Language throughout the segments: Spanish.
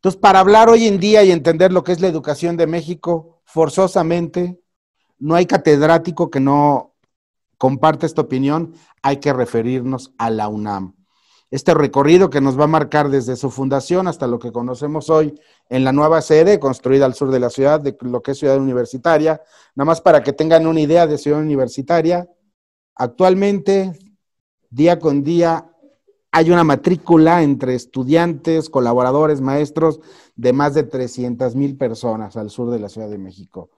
Entonces, para hablar hoy en día y entender lo que es la educación de México, forzosamente, no hay catedrático que no comparte esta opinión, hay que referirnos a la UNAM. Este recorrido que nos va a marcar desde su fundación hasta lo que conocemos hoy en la nueva sede construida al sur de la ciudad, de lo que es ciudad universitaria, nada más para que tengan una idea de ciudad universitaria, actualmente, día con día, hay una matrícula entre estudiantes, colaboradores, maestros de más de 300 mil personas al sur de la Ciudad de México.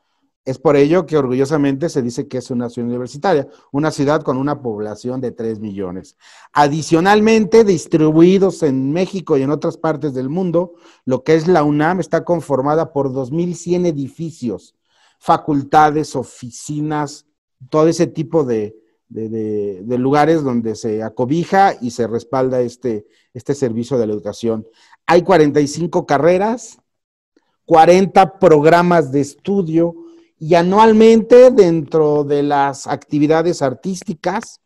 Es por ello que orgullosamente se dice que es una ciudad universitaria, una ciudad con una población de 3 millones. Adicionalmente, distribuidos en México y en otras partes del mundo, lo que es la UNAM está conformada por 2.100 edificios, facultades, oficinas, todo ese tipo de, de, lugares donde se acobija y se respalda este, este servicio de la educación. Hay 45 carreras, 40 programas de estudio y anualmente dentro de las actividades artísticas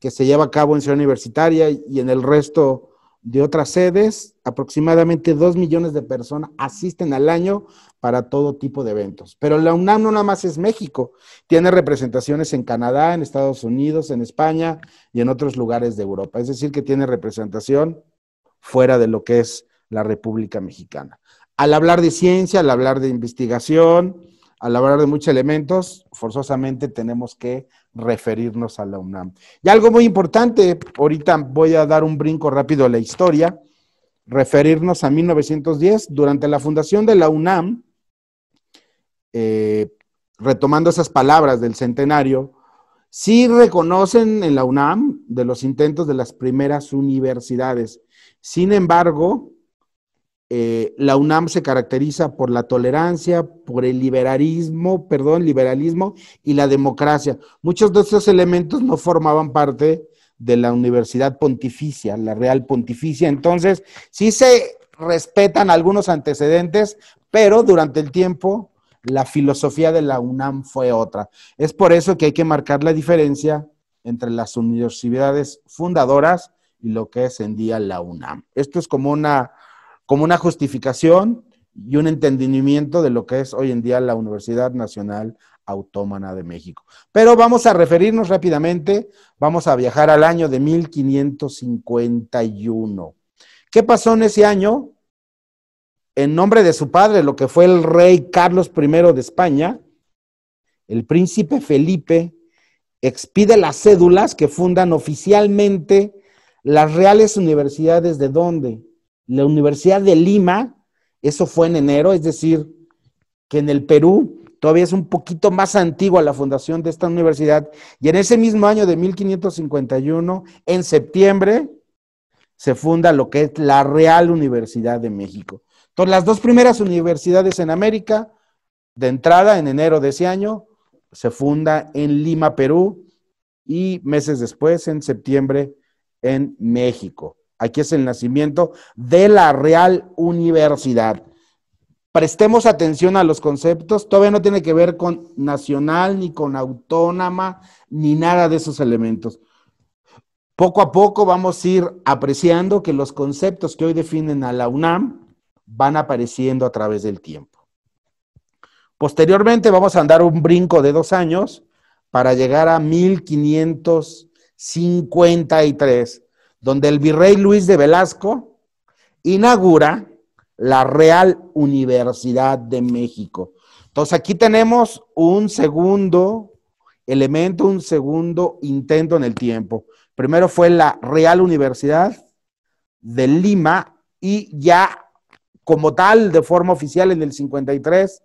que se lleva a cabo en Ciudad Universitaria y en el resto de otras sedes, aproximadamente dos millones de personas asisten al año para todo tipo de eventos. Pero la UNAM no nada más es México, tiene representaciones en Canadá, en Estados Unidos, en España y en otros lugares de Europa. Es decir, que tiene representación fuera de lo que es la República Mexicana. Al hablar de ciencia, al hablar de investigación, al hablar de muchos elementos, forzosamente tenemos que referirnos a la UNAM. Y algo muy importante, ahorita voy a dar un brinco rápido a la historia, referirnos a 1910, durante la fundación de la UNAM, eh, retomando esas palabras del centenario, sí reconocen en la UNAM de los intentos de las primeras universidades. Sin embargo, eh, la UNAM se caracteriza por la tolerancia, por el liberalismo, perdón, liberalismo y la democracia. Muchos de estos elementos no formaban parte de la Universidad Pontificia, la Real Pontificia. Entonces, sí se respetan algunos antecedentes, pero durante el tiempo la filosofía de la UNAM fue otra. Es por eso que hay que marcar la diferencia entre las universidades fundadoras y lo que es en día la UNAM. Esto es como una como una justificación y un entendimiento de lo que es hoy en día la Universidad Nacional Autónoma de México. Pero vamos a referirnos rápidamente, vamos a viajar al año de 1551. ¿Qué pasó en ese año? En nombre de su padre, lo que fue el rey Carlos I de España, el príncipe Felipe expide las cédulas que fundan oficialmente las reales universidades de dónde? la Universidad de Lima, eso fue en enero, es decir, que en el Perú todavía es un poquito más antigua la fundación de esta universidad, y en ese mismo año de 1551, en septiembre, se funda lo que es la Real Universidad de México. Entonces, las dos primeras universidades en América, de entrada, en enero de ese año, se funda en Lima, Perú, y meses después, en septiembre, en México. Aquí es el nacimiento de la Real Universidad. Prestemos atención a los conceptos. Todavía no tiene que ver con nacional, ni con autónoma, ni nada de esos elementos. Poco a poco vamos a ir apreciando que los conceptos que hoy definen a la UNAM van apareciendo a través del tiempo. Posteriormente vamos a andar un brinco de dos años para llegar a 1553 donde el virrey Luis de Velasco inaugura la Real Universidad de México. Entonces aquí tenemos un segundo elemento, un segundo intento en el tiempo. Primero fue la Real Universidad de Lima y ya como tal, de forma oficial en el 53,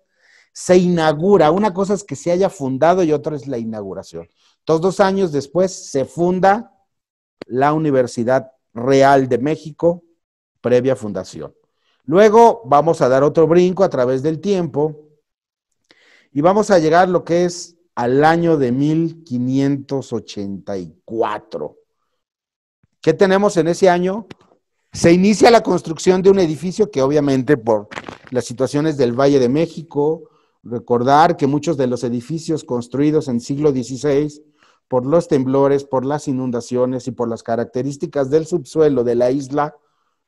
se inaugura. Una cosa es que se haya fundado y otra es la inauguración. Entonces, dos años después se funda la Universidad Real de México, previa fundación. Luego vamos a dar otro brinco a través del tiempo y vamos a llegar lo que es al año de 1584. ¿Qué tenemos en ese año? Se inicia la construcción de un edificio que obviamente por las situaciones del Valle de México, recordar que muchos de los edificios construidos en siglo XVI por los temblores, por las inundaciones y por las características del subsuelo de la isla,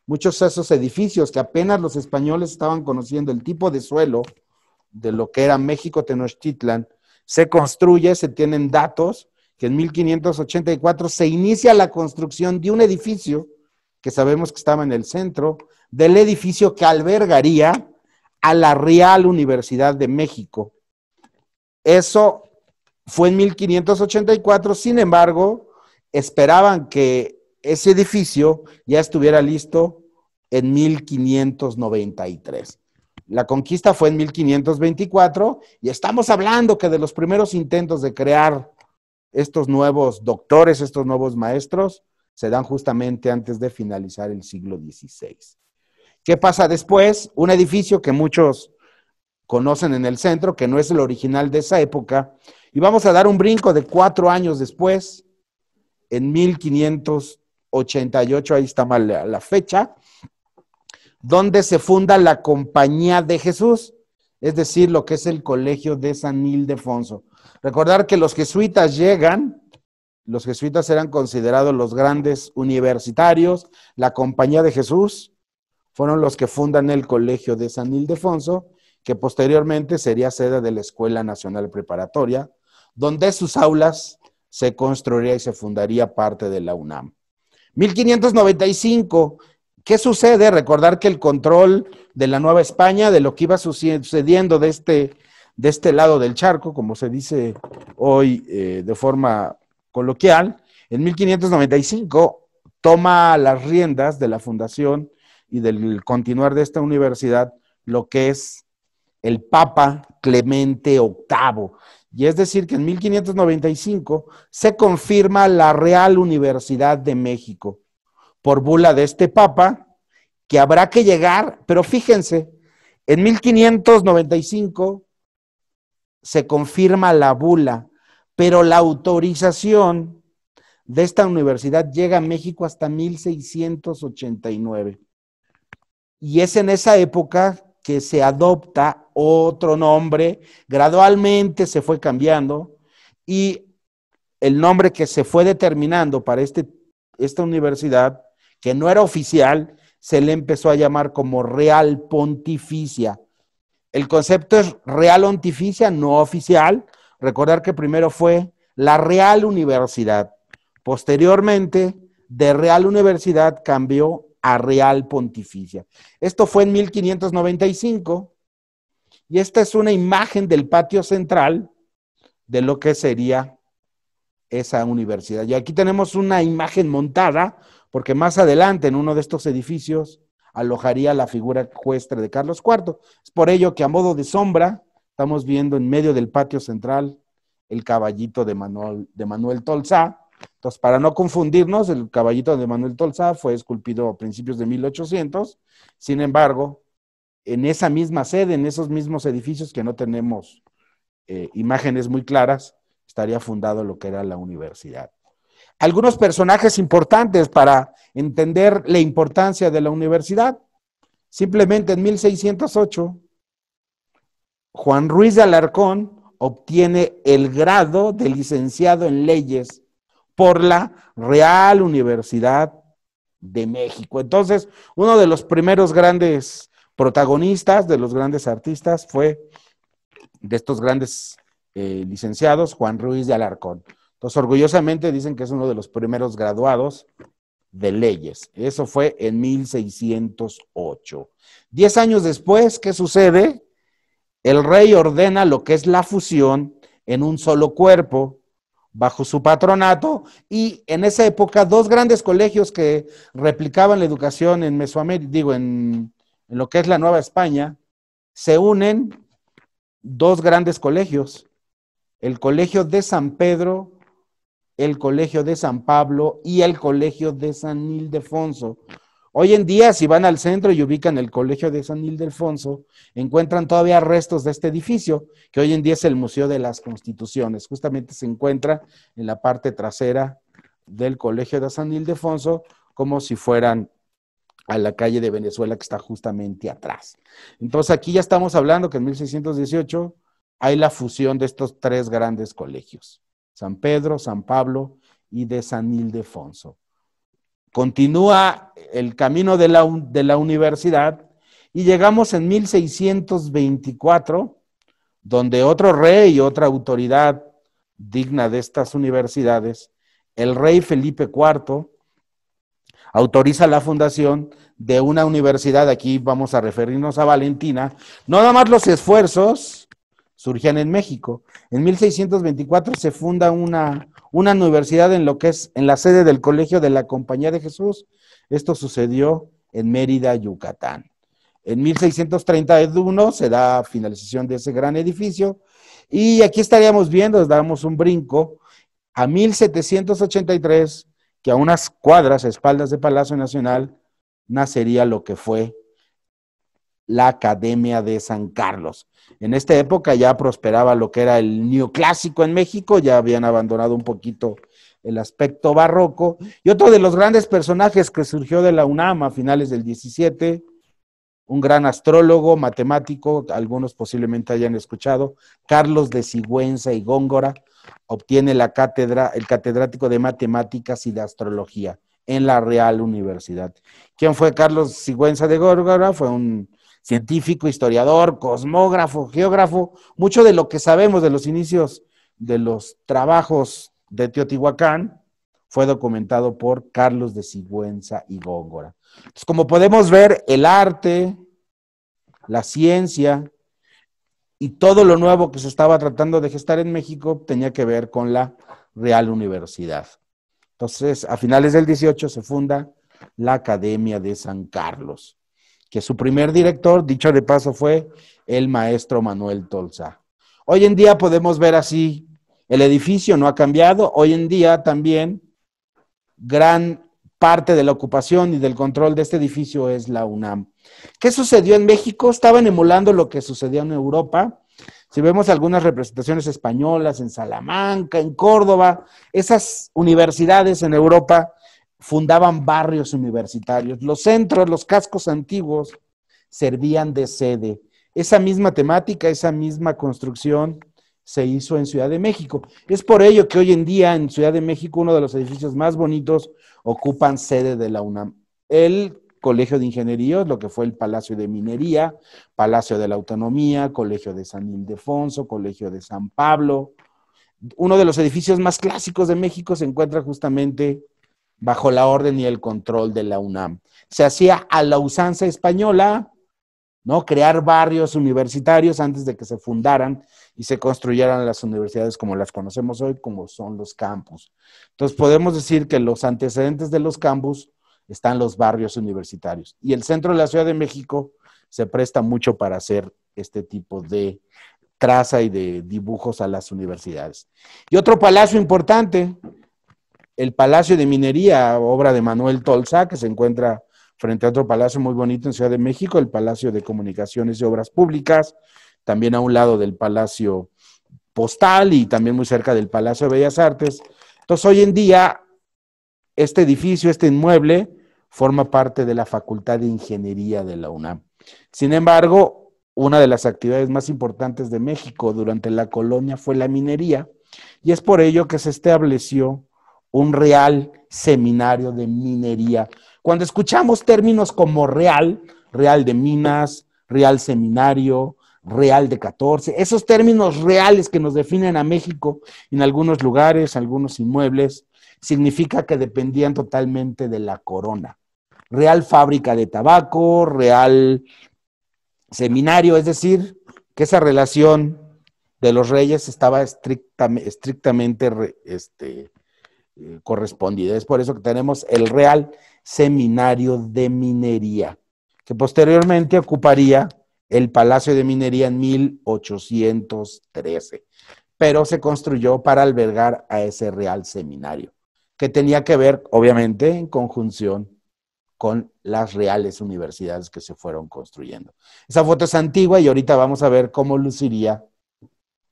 muchos de esos edificios que apenas los españoles estaban conociendo el tipo de suelo de lo que era México Tenochtitlan, se construye, se tienen datos, que en 1584 se inicia la construcción de un edificio que sabemos que estaba en el centro, del edificio que albergaría a la Real Universidad de México. Eso fue en 1584, sin embargo, esperaban que ese edificio ya estuviera listo en 1593. La conquista fue en 1524 y estamos hablando que de los primeros intentos de crear estos nuevos doctores, estos nuevos maestros, se dan justamente antes de finalizar el siglo XVI. ¿Qué pasa después? Un edificio que muchos conocen en el centro, que no es el original de esa época, y vamos a dar un brinco de cuatro años después, en 1588, ahí está mal la, la fecha, donde se funda la Compañía de Jesús, es decir, lo que es el Colegio de San Ildefonso. Recordar que los jesuitas llegan, los jesuitas eran considerados los grandes universitarios, la Compañía de Jesús fueron los que fundan el Colegio de San Ildefonso, que posteriormente sería sede de la Escuela Nacional Preparatoria donde sus aulas se construiría y se fundaría parte de la UNAM. 1595, ¿qué sucede? Recordar que el control de la Nueva España, de lo que iba sucediendo de este, de este lado del charco, como se dice hoy eh, de forma coloquial, en 1595 toma las riendas de la fundación y del continuar de esta universidad lo que es el Papa Clemente VIII. Y es decir, que en 1595 se confirma la Real Universidad de México por bula de este papa, que habrá que llegar, pero fíjense, en 1595 se confirma la bula, pero la autorización de esta universidad llega a México hasta 1689. Y es en esa época que se adopta otro nombre, gradualmente se fue cambiando y el nombre que se fue determinando para este, esta universidad, que no era oficial, se le empezó a llamar como Real Pontificia. El concepto es Real Pontificia, no oficial. Recordar que primero fue la Real Universidad. Posteriormente, de Real Universidad cambió a Real Pontificia. Esto fue en 1595 y esta es una imagen del patio central de lo que sería esa universidad. Y aquí tenemos una imagen montada, porque más adelante en uno de estos edificios alojaría la figura ecuestre de Carlos IV. Es por ello que a modo de sombra estamos viendo en medio del patio central el caballito de Manuel, de Manuel Entonces, para no confundirnos, el caballito de Manuel Tolsá fue esculpido a principios de 1800. Sin embargo, en esa misma sede, en esos mismos edificios que no tenemos eh, imágenes muy claras, estaría fundado lo que era la universidad. Algunos personajes importantes para entender la importancia de la universidad. Simplemente en 1608, Juan Ruiz de Alarcón obtiene el grado de licenciado en leyes por la Real Universidad de México. Entonces, uno de los primeros grandes protagonistas de los grandes artistas fue de estos grandes eh, licenciados, Juan Ruiz de Alarcón. Entonces, orgullosamente dicen que es uno de los primeros graduados de leyes. Eso fue en 1608. Diez años después, ¿qué sucede? El rey ordena lo que es la fusión en un solo cuerpo bajo su patronato y en esa época dos grandes colegios que replicaban la educación en Mesoamérica, digo, en en lo que es la Nueva España, se unen dos grandes colegios, el Colegio de San Pedro, el Colegio de San Pablo y el Colegio de San Ildefonso. Hoy en día, si van al centro y ubican el Colegio de San Ildefonso, encuentran todavía restos de este edificio, que hoy en día es el Museo de las Constituciones. Justamente se encuentra en la parte trasera del Colegio de San Ildefonso, como si fueran a la calle de Venezuela que está justamente atrás. Entonces aquí ya estamos hablando que en 1618 hay la fusión de estos tres grandes colegios, San Pedro, San Pablo y de San Ildefonso. Continúa el camino de la, universidad y llegamos en 1624, donde otro rey y otra autoridad digna de estas universidades, el rey Felipe IV, autoriza la fundación de una universidad, aquí vamos a referirnos a Valentina, no nada más los esfuerzos surgían en México. En 1624 se funda una, una universidad en lo que es en la sede del Colegio de la Compañía de Jesús. Esto sucedió en Mérida, Yucatán. En 1631 se da finalización de ese gran edificio y aquí estaríamos viendo, damos un brinco, a 1783 que a unas cuadras, a espaldas de Palacio Nacional, nacería lo que fue la Academia de San Carlos. En esta época ya prosperaba lo que era el neoclásico en México, ya habían abandonado un poquito el aspecto barroco. Y otro de los grandes personajes que surgió de la UNAM a finales del 17 un gran astrólogo, matemático, algunos posiblemente hayan escuchado, Carlos de Sigüenza y Góngora, obtiene la cátedra, el catedrático de matemáticas y de astrología en la Real Universidad. ¿Quién fue Carlos Sigüenza de Góngora? Fue un científico, historiador, cosmógrafo, geógrafo, mucho de lo que sabemos de los inicios de los trabajos de Teotihuacán, fue documentado por Carlos de Sigüenza y Góngora. Entonces, como podemos ver, el arte, la ciencia y todo lo nuevo que se estaba tratando de gestar en México tenía que ver con la Real Universidad. Entonces, a finales del 18 se funda la Academia de San Carlos, que su primer director, dicho de paso, fue el maestro Manuel Tolza. Hoy en día podemos ver así, el edificio no ha cambiado, hoy en día también gran parte de la ocupación y del control de este edificio es la UNAM. ¿Qué sucedió en México? Estaban emulando lo que sucedió en Europa. Si vemos algunas representaciones españolas en Salamanca, en Córdoba, esas universidades en Europa fundaban barrios universitarios. Los centros, los cascos antiguos servían de sede. Esa misma temática, esa misma construcción se hizo en Ciudad de México. Es por ello que hoy en día en Ciudad de México uno de los edificios más bonitos ocupan sede de la UNAM. El Colegio de Ingeniería, lo que fue el Palacio de Minería, Palacio de la Autonomía, Colegio de San Ildefonso, Colegio de San Pablo. Uno de los edificios más clásicos de México se encuentra justamente bajo la orden y el control de la UNAM. Se hacía a la usanza española, ¿no? Crear barrios universitarios antes de que se fundaran y se construyeran las universidades como las conocemos hoy, como son los campus. Entonces podemos decir que los antecedentes de los campus están los barrios universitarios. Y el centro de la Ciudad de México se presta mucho para hacer este tipo de traza y de dibujos a las universidades. Y otro palacio importante, el Palacio de Minería, obra de Manuel Tolsa, que se encuentra frente a otro palacio muy bonito en Ciudad de México, el Palacio de Comunicaciones y Obras Públicas, también a un lado del Palacio Postal y también muy cerca del Palacio de Bellas Artes. Entonces, hoy en día, este edificio, este inmueble, forma parte de la Facultad de Ingeniería de la UNAM. Sin embargo, una de las actividades más importantes de México durante la colonia fue la minería, y es por ello que se estableció un real seminario de minería cuando escuchamos términos como real, real de minas, real seminario, real de 14, esos términos reales que nos definen a México en algunos lugares, algunos inmuebles, significa que dependían totalmente de la corona. Real fábrica de tabaco, real seminario, es decir, que esa relación de los reyes estaba estrictamente, este, eh, correspondida. Es por eso que tenemos el real seminario de minería, que posteriormente ocuparía el Palacio de Minería en 1813, pero se construyó para albergar a ese real seminario, que tenía que ver, obviamente, en conjunción con las reales universidades que se fueron construyendo. Esa foto es antigua y ahorita vamos a ver cómo luciría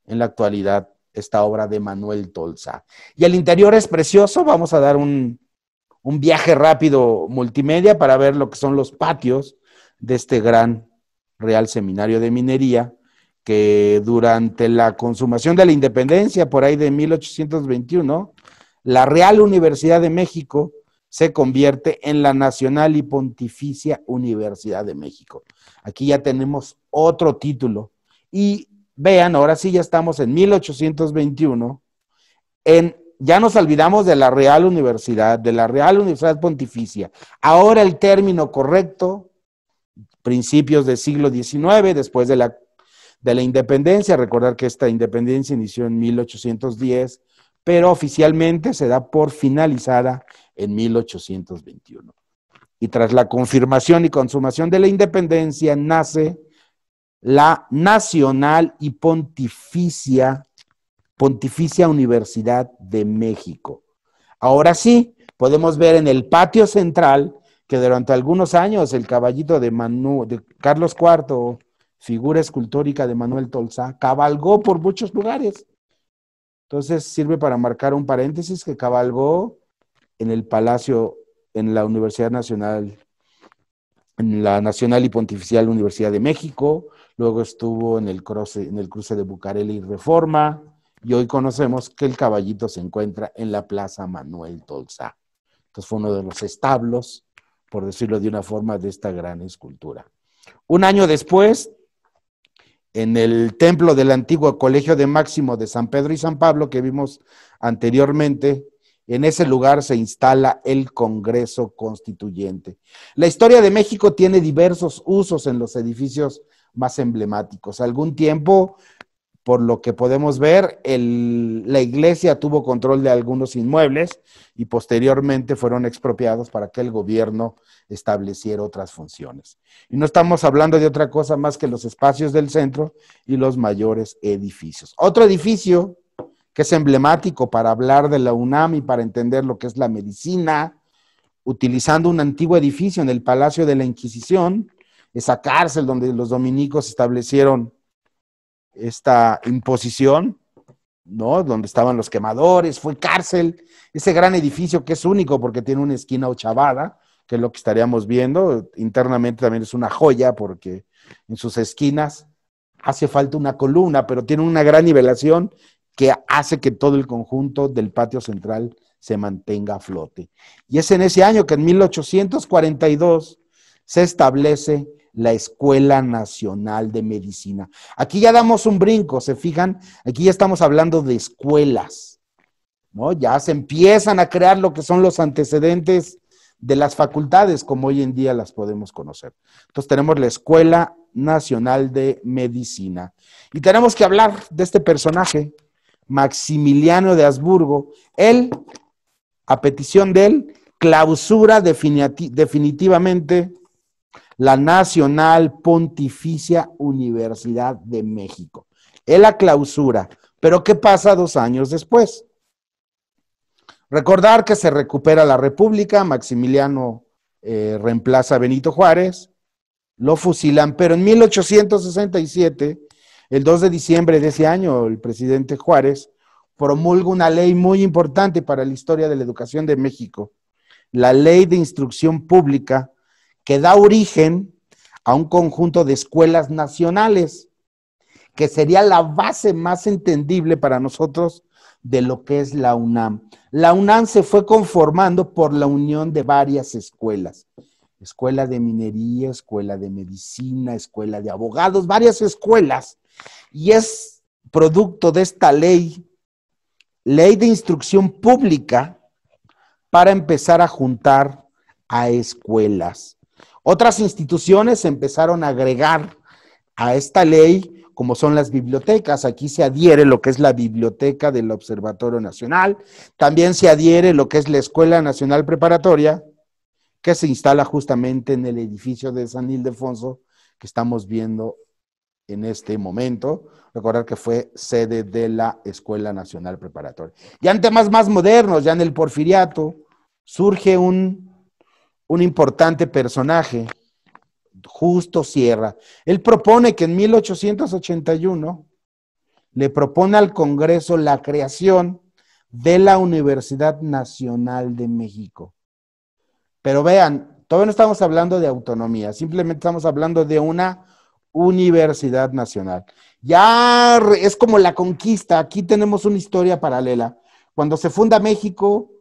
en la actualidad esta obra de Manuel Tolsa. Y el interior es precioso, vamos a dar un, un viaje rápido multimedia para ver lo que son los patios de este gran Real Seminario de Minería, que durante la consumación de la independencia, por ahí de 1821, la Real Universidad de México se convierte en la Nacional y Pontificia Universidad de México. Aquí ya tenemos otro título. Y vean, ahora sí ya estamos en 1821, en ya nos olvidamos de la Real Universidad, de la Real Universidad Pontificia. Ahora el término correcto, principios del siglo XIX, después de la, de la independencia, recordar que esta independencia inició en 1810, pero oficialmente se da por finalizada en 1821. Y tras la confirmación y consumación de la independencia nace la Nacional y Pontificia Pontificia Universidad de México. Ahora sí, podemos ver en el patio central que durante algunos años el caballito de, de Carlos IV, figura escultórica de Manuel Tolsa, cabalgó por muchos lugares. Entonces sirve para marcar un paréntesis que cabalgó en el Palacio, en la Universidad Nacional, en la Nacional y Pontificial Universidad de México, luego estuvo en el cruce, en el cruce de Bucareli y Reforma, y hoy conocemos que el caballito se encuentra en la Plaza Manuel Tolsa. Entonces fue uno de los establos, por decirlo de una forma, de esta gran escultura. Un año después, en el templo del antiguo Colegio de Máximo de San Pedro y San Pablo que vimos anteriormente, en ese lugar se instala el Congreso Constituyente. La historia de México tiene diversos usos en los edificios más emblemáticos. Algún tiempo por lo que podemos ver, la iglesia tuvo control de algunos inmuebles y posteriormente fueron expropiados para que el gobierno estableciera otras funciones. Y no estamos hablando de otra cosa más que los espacios del centro y los mayores edificios. Otro edificio que es emblemático para hablar de la UNAM y para entender lo que es la medicina, utilizando un antiguo edificio en el Palacio de la Inquisición, esa cárcel donde los dominicos establecieron esta imposición, ¿no? Donde estaban los quemadores, fue cárcel, ese gran edificio que es único porque tiene una esquina ochavada, que es lo que estaríamos viendo, internamente también es una joya porque en sus esquinas hace falta una columna, pero tiene una gran nivelación que hace que todo el conjunto del patio central se mantenga a flote. Y es en ese año que en 1842 se establece la Escuela Nacional de Medicina. Aquí ya damos un brinco, se fijan, aquí ya estamos hablando de escuelas, ¿no? Ya se empiezan a crear lo que son los antecedentes de las facultades como hoy en día las podemos conocer. Entonces tenemos la Escuela Nacional de Medicina y tenemos que hablar de este personaje, Maximiliano de Habsburgo. Él, a petición de él, clausura definitivamente la Nacional Pontificia Universidad de México. Es la clausura. Pero ¿qué pasa dos años después? Recordar que se recupera la República, Maximiliano eh, reemplaza a Benito Juárez, lo fusilan, pero en 1867, el 2 de diciembre de ese año, el presidente Juárez promulga una ley muy importante para la historia de la educación de México, la Ley de Instrucción Pública que da origen a un conjunto de escuelas nacionales, que sería la base más entendible para nosotros de lo que es la UNAM. La UNAM se fue conformando por la unión de varias escuelas. Escuela de minería, escuela de medicina, escuela de abogados, varias escuelas. Y es producto de esta ley, ley de instrucción pública, para empezar a juntar a escuelas. Otras instituciones empezaron a agregar a esta ley, como son las bibliotecas, aquí se adhiere lo que es la biblioteca del Observatorio Nacional, también se adhiere lo que es la Escuela Nacional Preparatoria, que se instala justamente en el edificio de San Ildefonso que estamos viendo en este momento. Recordar que fue sede de la Escuela Nacional Preparatoria. Y en temas más modernos, ya en el porfiriato, surge un un importante personaje, Justo Sierra. Él propone que en 1881 le propone al Congreso la creación de la Universidad Nacional de México. Pero vean, todavía no estamos hablando de autonomía, simplemente estamos hablando de una universidad nacional. Ya es como la conquista, aquí tenemos una historia paralela. Cuando se funda México,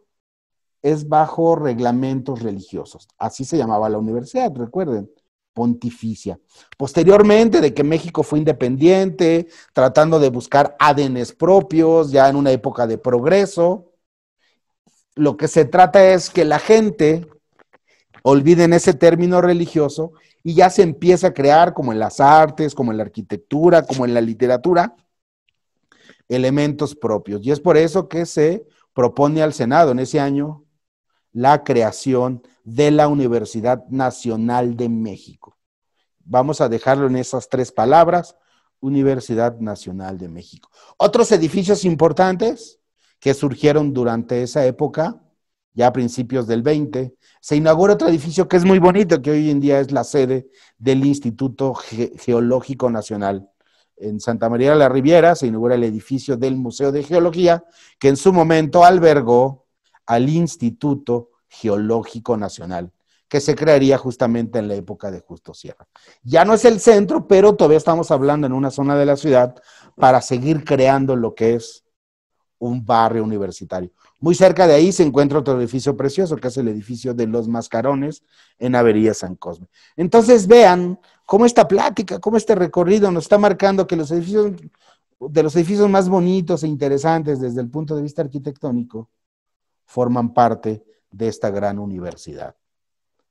es bajo reglamentos religiosos. Así se llamaba la universidad, recuerden, pontificia. Posteriormente de que México fue independiente, tratando de buscar ADNs propios, ya en una época de progreso, lo que se trata es que la gente olviden ese término religioso y ya se empieza a crear, como en las artes, como en la arquitectura, como en la literatura, elementos propios. Y es por eso que se propone al Senado en ese año la creación de la Universidad Nacional de México. Vamos a dejarlo en esas tres palabras, Universidad Nacional de México. Otros edificios importantes que surgieron durante esa época, ya a principios del 20, se inaugura otro edificio que es muy bonito, que hoy en día es la sede del Instituto Geológico Nacional. En Santa María de la Riviera se inaugura el edificio del Museo de Geología, que en su momento albergó al Instituto Geológico Nacional, que se crearía justamente en la época de Justo Sierra. Ya no es el centro, pero todavía estamos hablando en una zona de la ciudad para seguir creando lo que es un barrio universitario. Muy cerca de ahí se encuentra otro edificio precioso, que es el edificio de los Mascarones en Avería San Cosme. Entonces vean cómo esta plática, cómo este recorrido nos está marcando que los edificios de los edificios más bonitos e interesantes desde el punto de vista arquitectónico forman parte de esta gran universidad,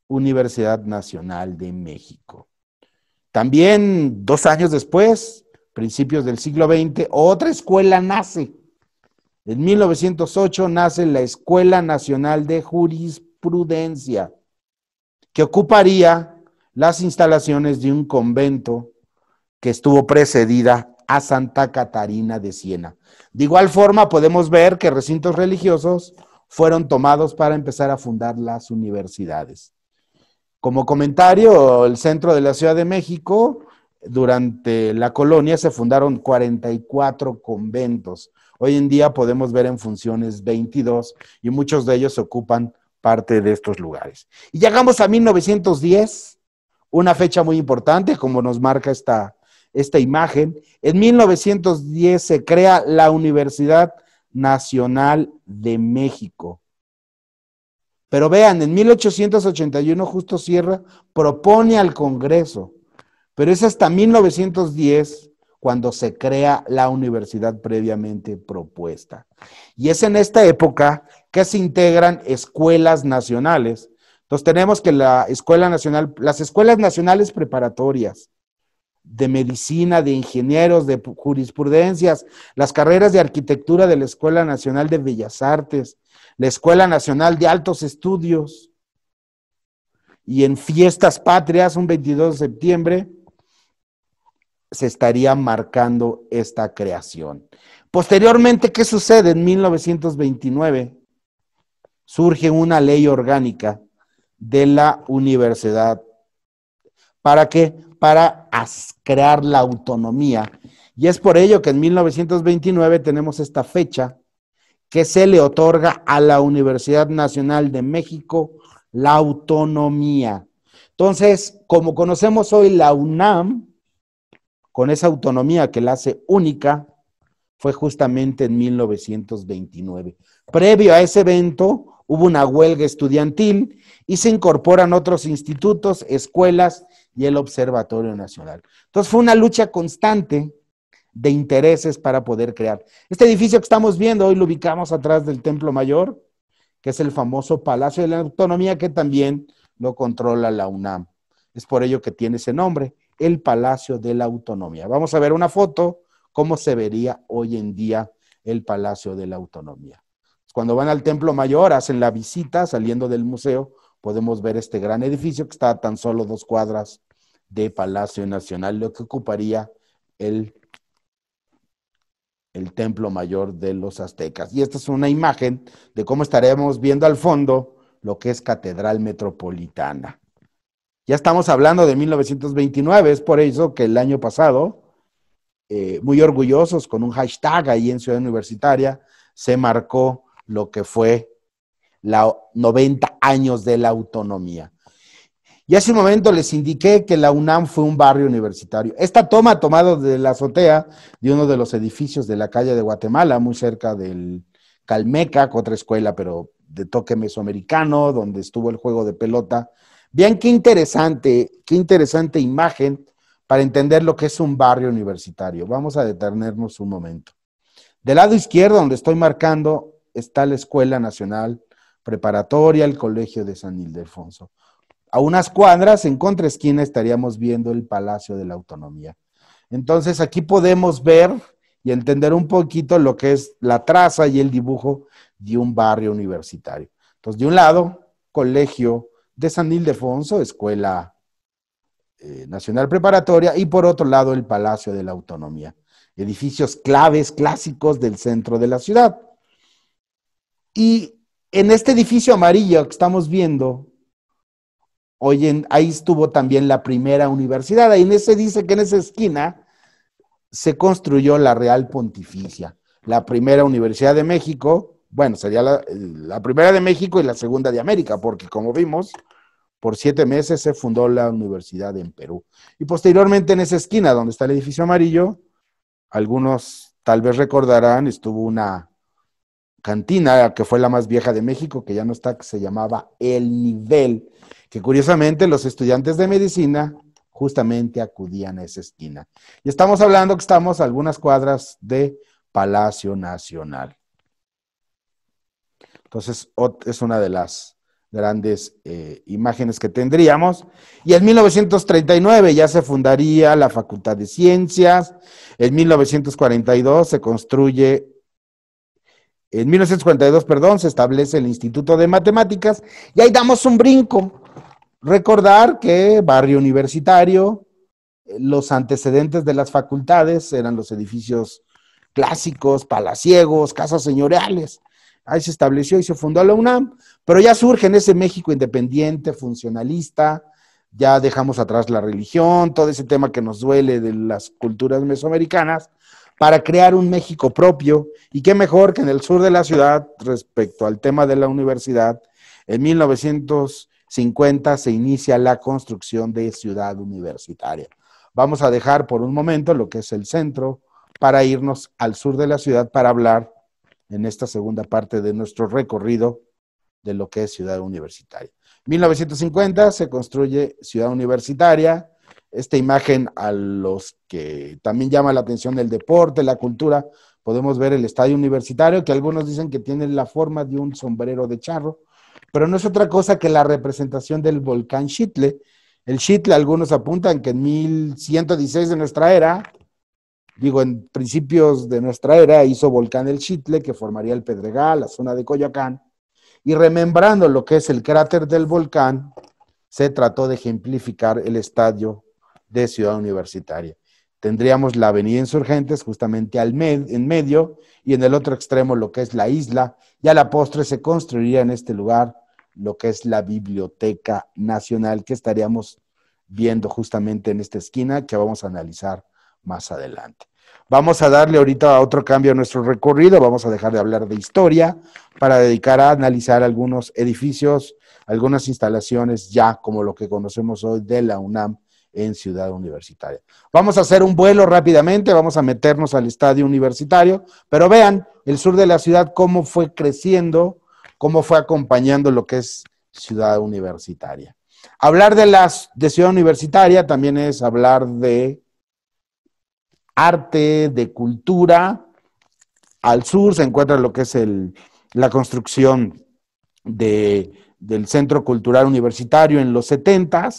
Universidad Nacional de México. También dos años después, principios del siglo XX, otra escuela nace. En 1908 nace la Escuela Nacional de Jurisprudencia, que ocuparía las instalaciones de un convento que estuvo precedida a Santa Catarina de Siena. De igual forma, podemos ver que recintos religiosos fueron tomados para empezar a fundar las universidades. Como comentario, el centro de la Ciudad de México, durante la colonia se fundaron 44 conventos. Hoy en día podemos ver en funciones 22 y muchos de ellos ocupan parte de estos lugares. Y llegamos a 1910, una fecha muy importante, como nos marca esta, esta imagen. En 1910 se crea la Universidad Nacional de México. Pero vean, en 1881 Justo Sierra propone al Congreso, pero es hasta 1910 cuando se crea la universidad previamente propuesta. Y es en esta época que se integran escuelas nacionales. Entonces tenemos que la Escuela Nacional, las escuelas nacionales preparatorias, de medicina, de ingenieros, de jurisprudencias, las carreras de arquitectura de la Escuela Nacional de Bellas Artes, la Escuela Nacional de Altos Estudios. Y en fiestas patrias, un 22 de septiembre, se estaría marcando esta creación. Posteriormente, ¿qué sucede? En 1929 surge una ley orgánica de la Universidad ¿Para qué? Para crear la autonomía. Y es por ello que en 1929 tenemos esta fecha que se le otorga a la Universidad Nacional de México la autonomía. Entonces, como conocemos hoy la UNAM, con esa autonomía que la hace única, fue justamente en 1929. Previo a ese evento hubo una huelga estudiantil y se incorporan otros institutos, escuelas y el Observatorio Nacional. Entonces fue una lucha constante de intereses para poder crear. Este edificio que estamos viendo hoy lo ubicamos atrás del Templo Mayor, que es el famoso Palacio de la Autonomía que también lo controla la UNAM. Es por ello que tiene ese nombre, el Palacio de la Autonomía. Vamos a ver una foto, cómo se vería hoy en día el Palacio de la Autonomía. Cuando van al Templo Mayor, hacen la visita saliendo del museo, podemos ver este gran edificio que está a tan solo dos cuadras de Palacio Nacional, lo que ocuparía el, el templo mayor de los aztecas. Y esta es una imagen de cómo estaremos viendo al fondo lo que es Catedral Metropolitana. Ya estamos hablando de 1929, es por eso que el año pasado, eh, muy orgullosos con un hashtag ahí en Ciudad Universitaria, se marcó lo que fue la 90 años de la autonomía. Y hace un momento les indiqué que la UNAM fue un barrio universitario. Esta toma tomado de la azotea de uno de los edificios de la calle de Guatemala, muy cerca del Calmeca, otra escuela, pero de toque mesoamericano, donde estuvo el juego de pelota. Vean qué interesante, qué interesante imagen para entender lo que es un barrio universitario. Vamos a detenernos un momento. Del lado izquierdo, donde estoy marcando, está la Escuela Nacional preparatoria, el colegio de San Ildefonso. A unas cuadras, en contraesquina, estaríamos viendo el Palacio de la Autonomía. Entonces, aquí podemos ver y entender un poquito lo que es la traza y el dibujo de un barrio universitario. Entonces, de un lado, colegio de San Ildefonso, escuela eh, nacional preparatoria, y por otro lado, el Palacio de la Autonomía, edificios claves clásicos del centro de la ciudad. Y en este edificio amarillo que estamos viendo, hoy en, ahí estuvo también la primera universidad. Ahí se dice que en esa esquina se construyó la Real Pontificia, la primera universidad de México. Bueno, sería la primera de México y la segunda de América, porque como vimos, por siete meses se fundó la universidad en Perú. Y posteriormente en esa esquina donde está el edificio amarillo, algunos tal vez recordarán, estuvo una cantina, que fue la más vieja de México, que ya no está, que se llamaba El Nivel, que curiosamente los estudiantes de medicina justamente acudían a esa esquina. Y estamos hablando que estamos a algunas cuadras de Palacio Nacional. Entonces, es una de las grandes eh, imágenes que tendríamos. Y en 1939 ya se fundaría la Facultad de Ciencias, en 1942 se construye en 1942, perdón, se establece el Instituto de Matemáticas y ahí damos un brinco. Recordar que barrio universitario, eh, los antecedentes de las facultades eran los edificios clásicos, palaciegos, casas señoriales. Ahí se estableció y se fundó la UNAM, pero ya surge en ese México independiente, funcionalista, ya dejamos atrás la religión, todo ese tema que nos duele de las culturas mesoamericanas, para crear un México propio y qué mejor que en el sur de la ciudad respecto al tema de la universidad, en 1950 se inicia la construcción de ciudad universitaria. Vamos a dejar por un momento lo que es el centro para irnos al sur de la ciudad para hablar en esta segunda parte de nuestro recorrido de lo que es ciudad universitaria. 1950 se construye ciudad universitaria, esta imagen a los que también llama la atención el deporte, la cultura. Podemos ver el estadio universitario, que algunos dicen que tiene la forma de un sombrero de charro, pero no es otra cosa que la representación del volcán Xitle. El Xitle, algunos apuntan que en 1116 de nuestra era, digo, en principios de nuestra era, hizo volcán el Xitle, que formaría el Pedregal, la zona de Coyoacán, y remembrando lo que es el cráter del volcán, se trató de ejemplificar el estadio de Ciudad Universitaria. Tendríamos la Avenida Insurgentes justamente al en medio y en el otro extremo lo que es la isla y a la postre se construiría en este lugar lo que es la Biblioteca Nacional que estaríamos viendo justamente en esta esquina que vamos a analizar más adelante. Vamos a darle ahorita otro cambio a nuestro recorrido, vamos a dejar de hablar de historia para dedicar a analizar algunos edificios, algunas instalaciones ya como lo que conocemos hoy de la UNAM en Ciudad Universitaria. Vamos a hacer un vuelo rápidamente, vamos a meternos al estadio universitario, pero vean el sur de la ciudad cómo fue creciendo, cómo fue acompañando lo que es Ciudad Universitaria. Hablar de, las, de Ciudad Universitaria también es hablar de arte, de cultura. Al sur se encuentra lo que es la construcción del Centro Cultural Universitario en los 70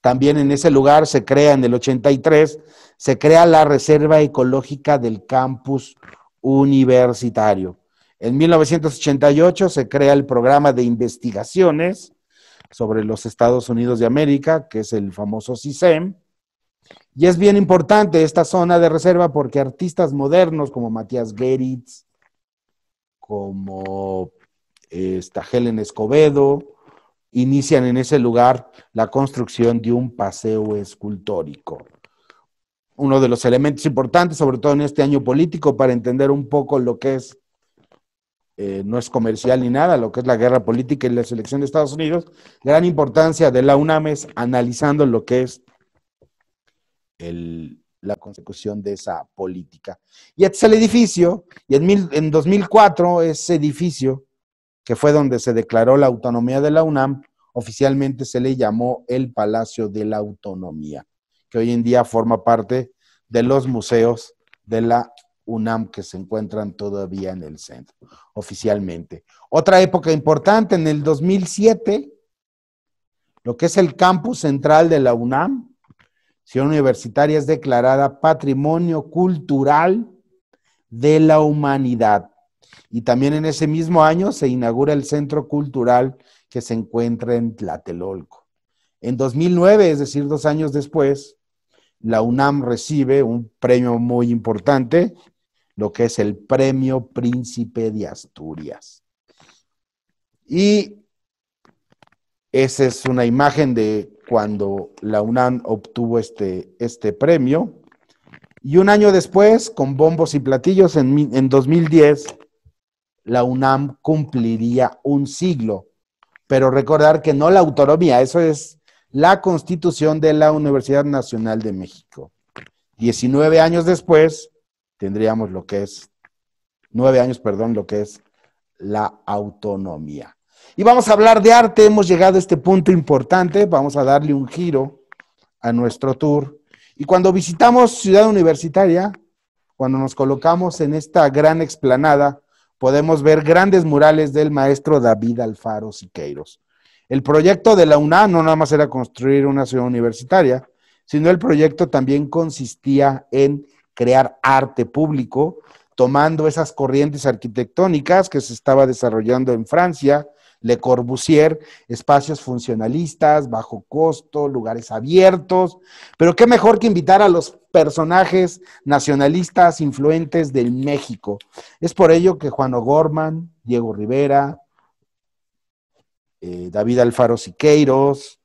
también en ese lugar se crea, en el 83, se crea la Reserva Ecológica del Campus Universitario. En 1988 se crea el programa de investigaciones sobre los Estados Unidos de América, que es el famoso CISEM. Y es bien importante esta zona de reserva porque artistas modernos como Matías Geritz, como Helen Escobedo, inician en ese lugar la construcción de un paseo escultórico. Uno de los elementos importantes, sobre todo en este año político, para entender un poco lo que es, eh, no es comercial ni nada, lo que es la guerra política y la selección de Estados Unidos, gran importancia de la UNAM analizando lo que es la consecución de esa política. Y este es el edificio, y en, en 2004 ese edificio que fue donde se declaró la autonomía de la UNAM, oficialmente se le llamó el Palacio de la Autonomía, que hoy en día forma parte de los museos de la UNAM que se encuentran todavía en el centro, oficialmente. Otra época importante, en el 2007, lo que es el campus central de la UNAM, Ciudad Universitaria es declarada Patrimonio Cultural de la Humanidad. Y también en ese mismo año se inaugura el centro cultural que se encuentra en Tlatelolco. En 2009, es decir, dos años después, la UNAM recibe un premio muy importante, lo que es el Premio Príncipe de Asturias. Y esa es una imagen de cuando la UNAM obtuvo este, este premio. Y un año después, con bombos y platillos, en, en 2010, la UNAM cumpliría un siglo. Pero recordar que no la autonomía, eso es la constitución de la Universidad Nacional de México. Diecinueve años después, tendríamos lo que es, nueve años, perdón, lo que es la autonomía. Y vamos a hablar de arte, hemos llegado a este punto importante, vamos a darle un giro a nuestro tour. Y cuando visitamos Ciudad Universitaria, cuando nos colocamos en esta gran explanada, podemos ver grandes murales del maestro David Alfaro Siqueiros. El proyecto de la UNA no nada más era construir una ciudad universitaria, sino el proyecto también consistía en crear arte público, tomando esas corrientes arquitectónicas que se estaba desarrollando en Francia, le Corbusier, espacios funcionalistas, bajo costo, lugares abiertos. Pero qué mejor que invitar a los personajes nacionalistas influentes del México. Es por ello que Juan O'Gorman, Diego Rivera, eh, David Alfaro Siqueiros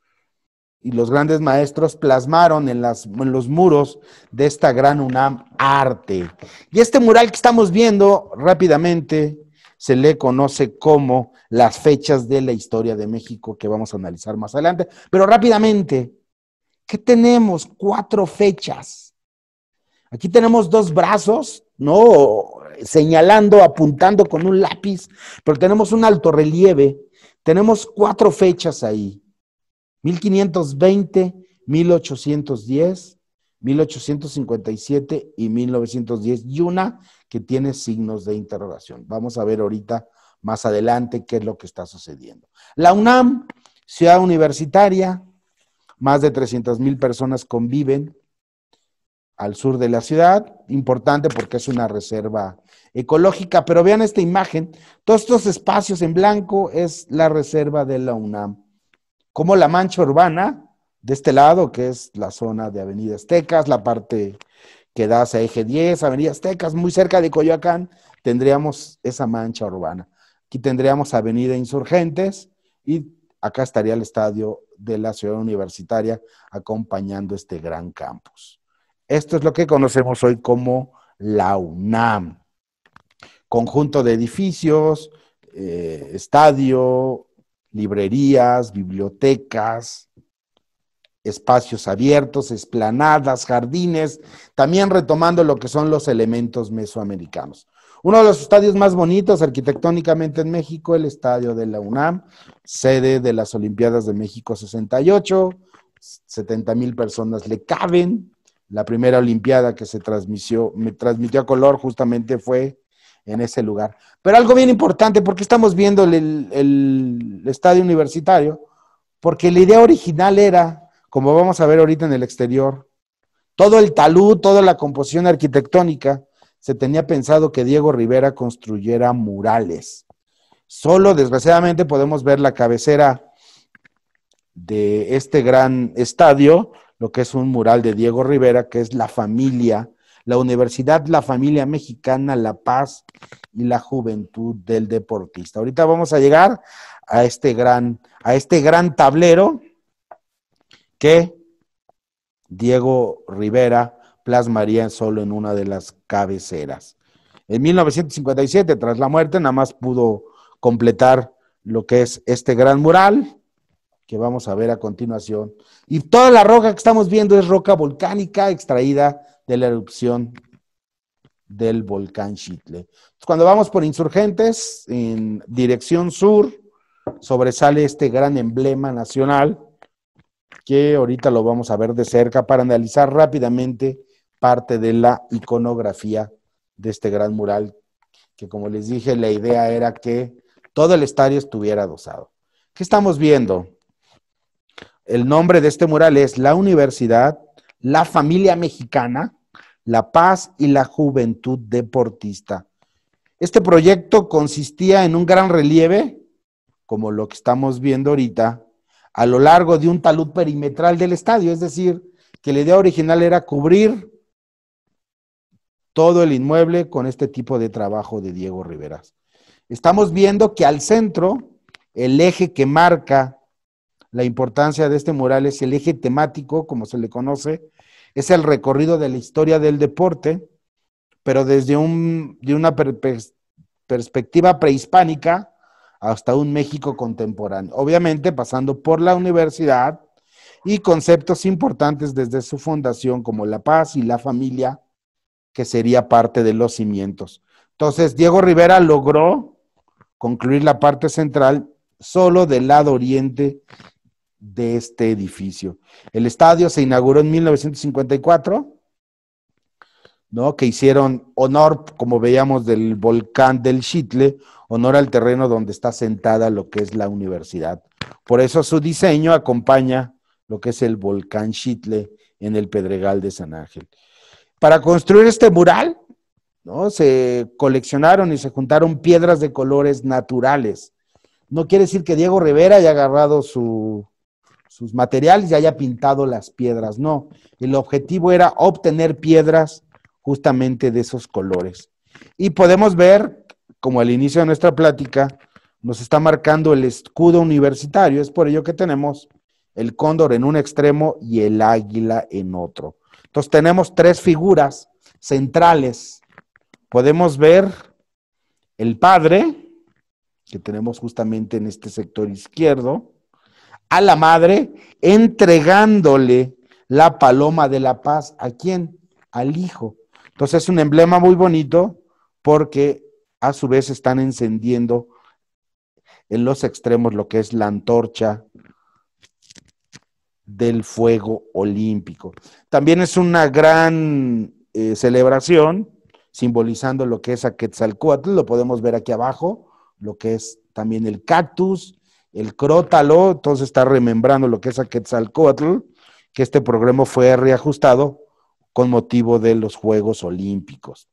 y los grandes maestros plasmaron en, en los muros de esta gran UNAM arte. Y este mural que estamos viendo rápidamente se le conoce como las fechas de la historia de México que vamos a analizar más adelante. Pero rápidamente, ¿qué tenemos? Cuatro fechas. Aquí tenemos dos brazos, ¿no? Señalando, apuntando con un lápiz, pero tenemos un alto relieve. Tenemos cuatro fechas ahí. 1520, 1810, 1857 y 1910. Y una que tiene signos de interrogación. Vamos a ver ahorita más adelante qué es lo que está sucediendo. La UNAM, ciudad universitaria, más de 300 mil personas conviven al sur de la ciudad, importante porque es una reserva ecológica, pero vean esta imagen, todos estos espacios en blanco es la reserva de la UNAM, como la mancha urbana, de este lado, que es la zona de Avenida Aztecas, la parte que da Eje 10, Avenida Aztecas, muy cerca de Coyoacán, tendríamos esa mancha urbana. Aquí tendríamos Avenida Insurgentes y acá estaría el estadio de la ciudad universitaria acompañando este gran campus. Esto es lo que conocemos hoy como la UNAM. Conjunto de edificios, eh, estadio, librerías, bibliotecas, espacios abiertos, esplanadas, jardines, también retomando lo que son los elementos mesoamericanos. Uno de los estadios más bonitos arquitectónicamente en México, el estadio de la UNAM, sede de las Olimpiadas de México 68, 70 mil personas le caben. La primera Olimpiada que se transmitió, me transmitió a color justamente fue en ese lugar. Pero algo bien importante, porque estamos viendo el estadio universitario, porque la idea original era como vamos a ver ahorita en el exterior. Todo el talud, toda la composición arquitectónica, se tenía pensado que Diego Rivera construyera murales. Solo, desgraciadamente, podemos ver la cabecera de este gran estadio, lo que es un mural de Diego Rivera, que es la familia, la universidad, la familia mexicana, la paz y la juventud del deportista. Ahorita vamos a llegar a este gran, a este gran tablero que Diego Rivera plasmaría solo en una de las cabeceras. En 1957, tras la muerte, nada más pudo completar lo que es este gran mural que vamos a ver a continuación. Y toda la roca que estamos viendo es roca volcánica extraída de la erupción del volcán Chitle. Cuando vamos por insurgentes en dirección sur, sobresale este gran emblema nacional que ahorita lo vamos a ver de cerca para analizar rápidamente parte de la iconografía de este gran mural, que como les dije, la idea era que todo el estadio estuviera adosado. ¿Qué estamos viendo? El nombre de este mural es La Universidad, la Familia Mexicana, la Paz y la Juventud Deportista. Este proyecto consistía en un gran relieve, como lo que estamos viendo ahorita, a lo largo de un talud perimetral del estadio, es decir, que la idea original era cubrir todo el inmueble con este tipo de trabajo de Diego Rivera. Estamos viendo que al centro, el eje que marca la importancia de este mural es el eje temático, como se le conoce, es el recorrido de la historia del deporte, pero desde un, de una perspectiva prehispánica, hasta un México contemporáneo, obviamente pasando por la universidad y conceptos importantes desde su fundación como la paz y la familia, que sería parte de los cimientos. Entonces, Diego Rivera logró concluir la parte central solo del lado oriente de este edificio. El estadio se inauguró en 1954, ¿no? que hicieron honor, como veíamos, del volcán del Chitle, honor al terreno donde está sentada lo que es la universidad. Por eso su diseño acompaña lo que es el volcán Chitle en el Pedregal de San Ángel. Para construir este mural, ¿no? se coleccionaron y se juntaron piedras de colores naturales. No quiere decir que Diego Rivera haya agarrado su, sus materiales y haya pintado las piedras, no. El objetivo era obtener piedras justamente de esos colores. Y podemos ver como al inicio de nuestra plática, nos está marcando el escudo universitario. Es por ello que tenemos el cóndor en un extremo y el águila en otro. Entonces tenemos tres figuras centrales. Podemos ver el padre, que tenemos justamente en este sector izquierdo, a la madre, entregándole la paloma de la paz. ¿A quién? Al hijo. Entonces es un emblema muy bonito porque a su vez están encendiendo en los extremos lo que es la antorcha del fuego olímpico. También es una gran eh, celebración simbolizando lo que es a Quetzalcóatl, lo podemos ver aquí abajo, lo que es también el cactus, el crótalo, entonces está remembrando lo que es a Quetzalcóatl, que este programa fue reajustado con motivo de los Juegos Olímpicos.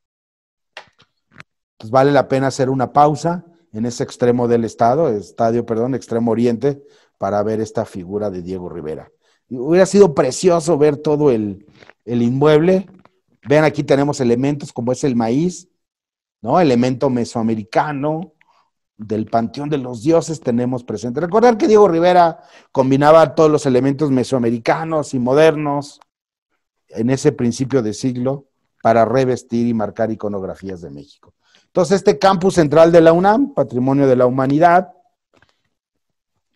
Pues vale la pena hacer una pausa en ese extremo del estado, estadio, perdón, extremo oriente, para ver esta figura de Diego Rivera. hubiera sido precioso ver todo el, el inmueble. Vean, aquí tenemos elementos como es el maíz, ¿no? Elemento mesoamericano, del panteón de los dioses tenemos presente. Recordar que Diego Rivera combinaba todos los elementos mesoamericanos y modernos en ese principio de siglo para revestir y marcar iconografías de México. Entonces, este campus central de la UNAM, Patrimonio de la Humanidad,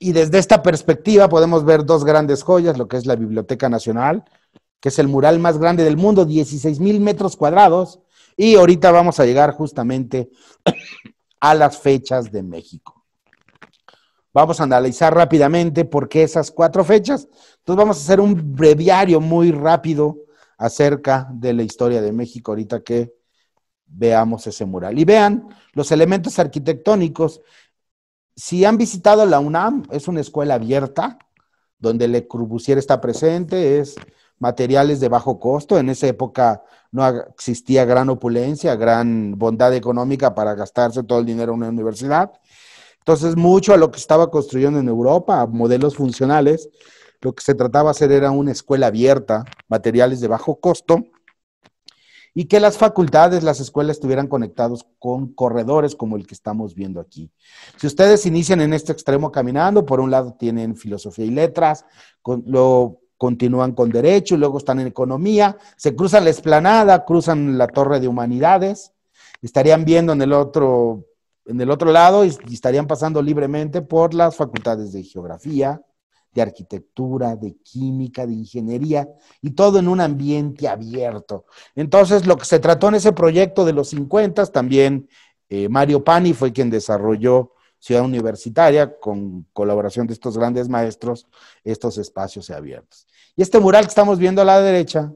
y desde esta perspectiva podemos ver dos grandes joyas, lo que es la Biblioteca Nacional, que es el mural más grande del mundo, 16 mil metros cuadrados, y ahorita vamos a llegar justamente a las fechas de México. Vamos a analizar rápidamente por qué esas cuatro fechas. Entonces vamos a hacer un breviario muy rápido acerca de la historia de México ahorita que veamos ese mural. Y vean los elementos arquitectónicos. Si han visitado la UNAM, es una escuela abierta, donde Le Corbusier está presente, es materiales de bajo costo. En esa época no existía gran opulencia, gran bondad económica para gastarse todo el dinero en una universidad. Entonces, mucho a lo que estaba construyendo en Europa, modelos funcionales, lo que se trataba de hacer era una escuela abierta, materiales de bajo costo, y que las facultades, las escuelas estuvieran conectados con corredores como el que estamos viendo aquí. Si ustedes inician en este extremo caminando, por un lado tienen filosofía y letras, luego lo continúan con derecho, y luego están en economía, se cruzan la esplanada, cruzan la torre de humanidades, estarían viendo en el otro en el otro lado y, estarían pasando libremente por las facultades de geografía, de arquitectura, de química, de ingeniería, y todo en un ambiente abierto. Entonces, lo que se trató en ese proyecto de los 50, también eh, Mario Pani fue quien desarrolló Ciudad Universitaria con colaboración de estos grandes maestros, estos espacios abiertos. Y este mural que estamos viendo a la derecha,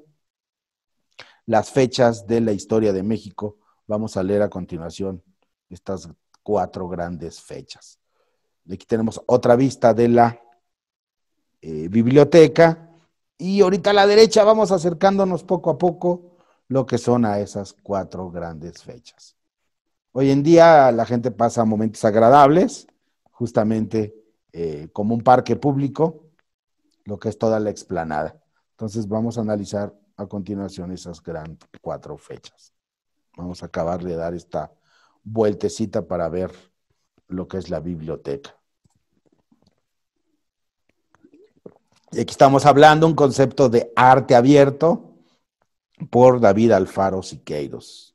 las fechas de la historia de México, vamos a leer a continuación estas cuatro grandes fechas. Aquí tenemos otra vista de la eh, biblioteca. Y ahorita a la derecha vamos acercándonos poco a poco lo que son a esas cuatro grandes fechas. Hoy en día la gente pasa momentos agradables, justamente eh, como un parque público, lo que es toda la explanada. Entonces vamos a analizar a continuación esas gran cuatro fechas. Vamos a acabar de dar esta vueltecita para ver lo que es la biblioteca. Y Aquí estamos hablando un concepto de arte abierto por David Alfaro Siqueiros.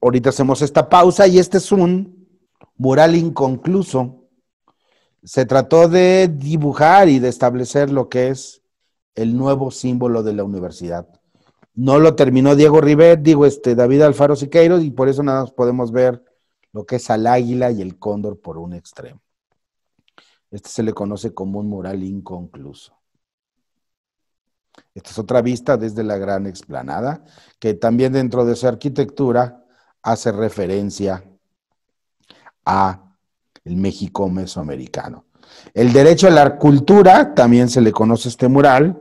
Ahorita hacemos esta pausa y este es un mural inconcluso. Se trató de dibujar y de establecer lo que es el nuevo símbolo de la universidad. No lo terminó Diego Rivet, digo este David Alfaro Siqueiros, y por eso nada más podemos ver lo que es al águila y el cóndor por un extremo. Este se le conoce como un mural inconcluso. Esta es otra vista desde la gran explanada, que también dentro de su arquitectura hace referencia a el México mesoamericano. El derecho a la cultura, también se le conoce este mural,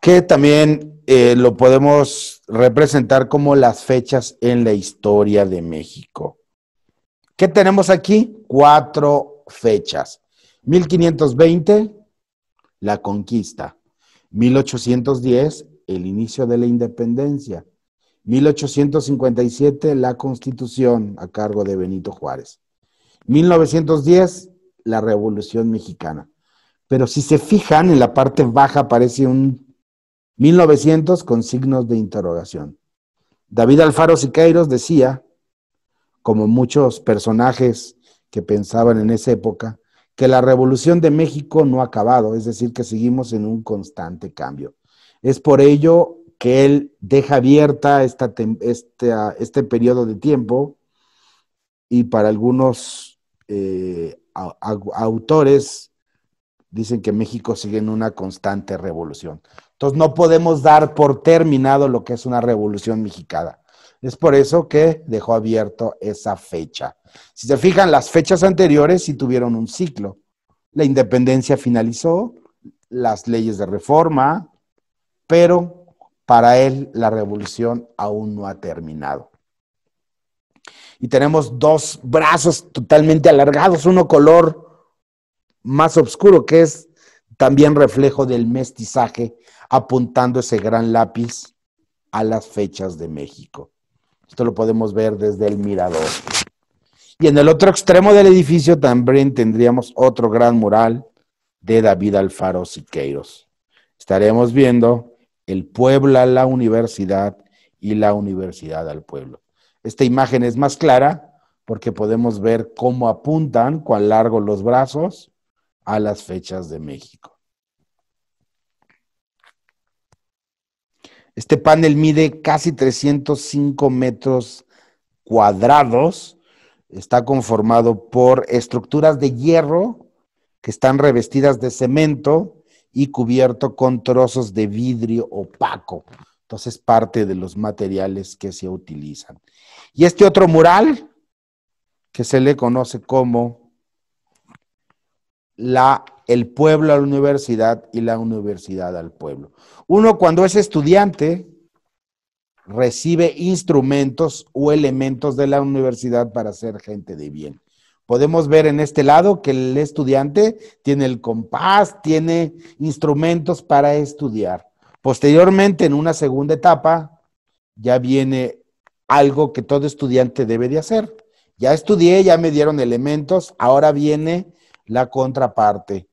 que también eh, lo podemos representar como las fechas en la historia de México. ¿Qué tenemos aquí? Cuatro fechas. 1520, la conquista. 1810, el inicio de la independencia. 1857, la constitución a cargo de Benito Juárez. 1910, la Revolución Mexicana. Pero si se fijan, en la parte baja aparece un 1900 con signos de interrogación. David Alfaro Siqueiros decía, como muchos personajes que pensaban en esa época que la revolución de México no ha acabado, es decir, que seguimos en un constante cambio. Es por ello que él deja abierta este periodo de tiempo y para algunos eh, autores dicen que México sigue en una constante revolución. Entonces no podemos dar por terminado lo que es una revolución mexicana. Es por eso que dejó abierto esa fecha. Si se fijan, las fechas anteriores sí tuvieron un ciclo. La independencia finalizó, las leyes de reforma, pero para él la revolución aún no ha terminado. Y tenemos dos brazos totalmente alargados, uno color más oscuro, que es también reflejo del mestizaje, apuntando ese gran lápiz a las fechas de México. Esto lo podemos ver desde el mirador. Y en el otro extremo del edificio también tendríamos otro gran mural de David Alfaro Siqueiros. Estaremos viendo el pueblo a la universidad y la universidad al pueblo. Esta imagen es más clara porque podemos ver cómo apuntan, cuán largos los brazos a las fechas de México. Este panel mide casi 305 metros cuadrados. Está conformado por estructuras de hierro que están revestidas de cemento y cubierto con trozos de vidrio opaco. Entonces, parte de los materiales que se utilizan. Y este otro mural, que se le conoce como la el pueblo a la universidad y la universidad al pueblo. Uno cuando es estudiante recibe instrumentos o elementos de la universidad para ser gente de bien. Podemos ver en este lado que el estudiante tiene el compás, tiene instrumentos para estudiar. Posteriormente, en una segunda etapa, ya viene algo que todo estudiante debe de hacer. Ya estudié, ya me dieron elementos, ahora viene la contraparte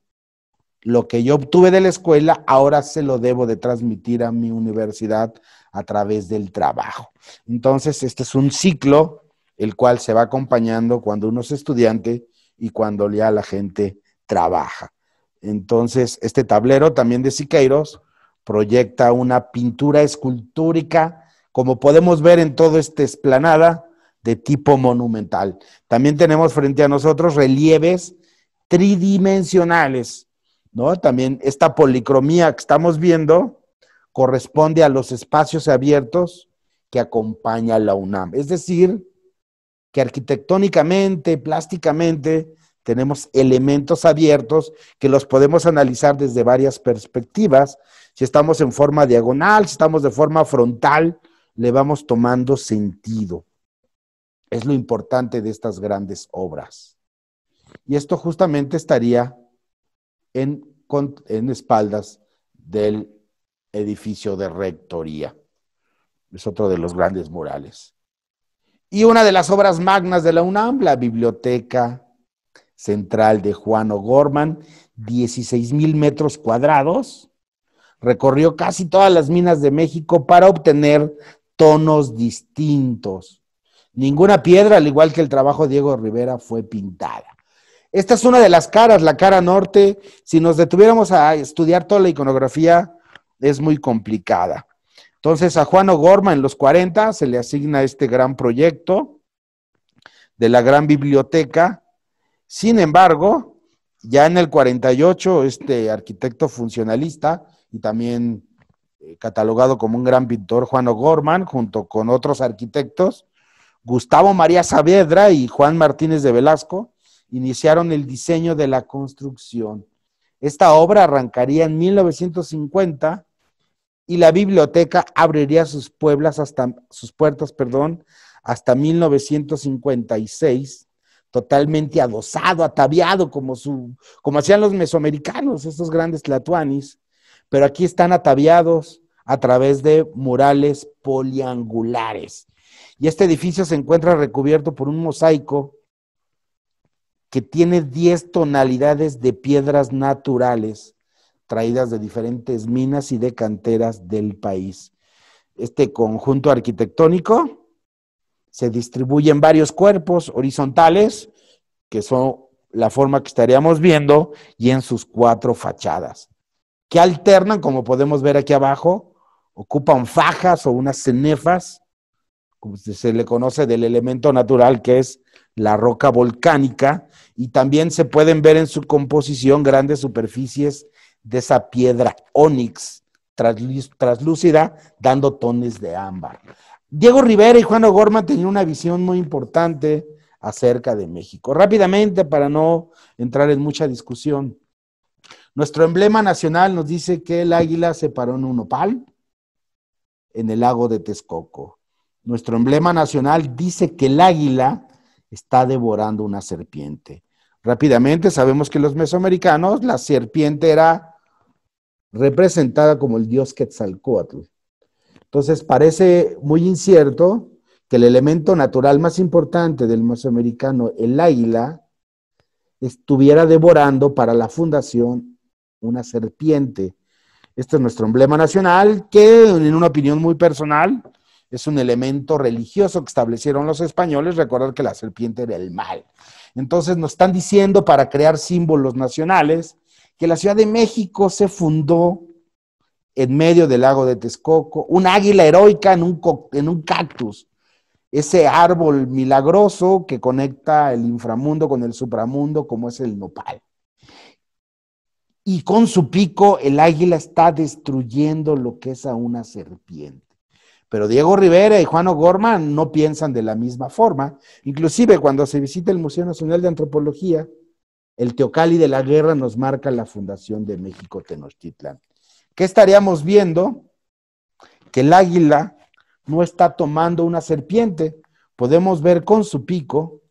lo que yo obtuve de la escuela, ahora se lo debo de transmitir a mi universidad a través del trabajo. Entonces, este es un ciclo el cual se va acompañando cuando uno es estudiante y cuando ya la gente trabaja. Entonces, este tablero también de Siqueiros proyecta una pintura escultúrica como podemos ver en toda esta esplanada, de tipo monumental. También tenemos frente a nosotros relieves tridimensionales, también esta policromía que estamos viendo corresponde a los espacios abiertos que acompaña la UNAM. Es decir, que arquitectónicamente, plásticamente, tenemos elementos abiertos que los podemos analizar desde varias perspectivas. Si estamos en forma diagonal, si estamos de forma frontal, le vamos tomando sentido. Es lo importante de estas grandes obras. Y esto justamente estaría en, espaldas del edificio de rectoría. Es otro de los grandes murales. Y una de las obras magnas de la UNAM, la Biblioteca Central de Juan O'Gorman, 16 mil metros cuadrados, recorrió casi todas las minas de México para obtener tonos distintos. Ninguna piedra, al igual que el trabajo de Diego Rivera, fue pintada. Esta es una de las caras, la cara norte. Si nos detuviéramos a estudiar toda la iconografía, es muy complicada. Entonces, a Juan O'Gorman en los 40 se le asigna este gran proyecto de la gran biblioteca. Sin embargo, ya en el 48, este arquitecto funcionalista y también eh, catalogado como un gran pintor, Juan O'Gorman, junto con otros arquitectos, Gustavo María Saavedra y Juan Martínez de Velasco, iniciaron el diseño de la construcción. Esta obra arrancaría en 1950 y la biblioteca abriría sus, hasta, sus puertas perdón, hasta 1956, totalmente adosado, ataviado, como, su, como hacían los mesoamericanos, estos grandes tlatuanis, pero aquí están ataviados a través de murales poliangulares. Y este edificio se encuentra recubierto por un mosaico que tiene 10 tonalidades de piedras naturales traídas de diferentes minas y de canteras del país. Este conjunto arquitectónico se distribuye en varios cuerpos horizontales, que son la forma que estaríamos viendo, y en sus cuatro fachadas, que alternan, como podemos ver aquí abajo, ocupan fajas o unas cenefas, como se le conoce del elemento natural que es la roca volcánica y también se pueden ver en su composición grandes superficies de esa piedra ónix translúcida dando tones de ámbar. Diego Rivera y Juan O'Gorman tenían una visión muy importante acerca de México. Rápidamente, para no entrar en mucha discusión, nuestro emblema nacional nos dice que el águila se paró en un opal en el lago de Texcoco. Nuestro emblema nacional dice que el águila está devorando una serpiente. Rápidamente sabemos que los mesoamericanos, la serpiente era representada como el dios Quetzalcoatl. Entonces parece muy incierto que el elemento natural más importante del mesoamericano, el águila, estuviera devorando para la fundación una serpiente. Este es nuestro emblema nacional que, en una opinión muy personal, es un elemento religioso que establecieron los españoles, recordar que la serpiente era el mal. Entonces nos están diciendo para crear símbolos nacionales que la Ciudad de México se fundó en medio del lago de Texcoco, un águila heroica en un, en un cactus, ese árbol milagroso que conecta el inframundo con el supramundo como es el nopal y con su pico el águila está destruyendo lo que es a una serpiente. Pero Diego Rivera y Juan O'Gorman no piensan de la misma forma. Inclusive cuando se visita el Museo Nacional de Antropología, el Teocali de la Guerra nos marca la fundación de México Tenochtitlan. ¿Qué estaríamos viendo? Que el águila no está tomando una serpiente. Podemos ver con su pico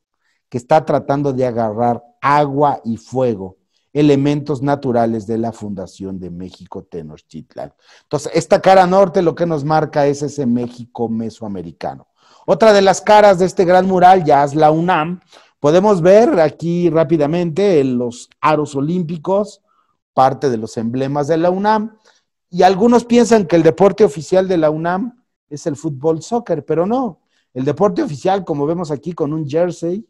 que está tratando de agarrar agua y fuego elementos naturales de la fundación de México Tenochtitlan. Entonces, esta cara norte lo que nos marca es ese México mesoamericano. Otra de las caras de este gran mural ya es la UNAM. Podemos ver aquí rápidamente los aros olímpicos, parte de los emblemas de la UNAM, y algunos piensan que el deporte oficial de la UNAM es el fútbol soccer, pero no. El deporte oficial, como vemos aquí con un jersey,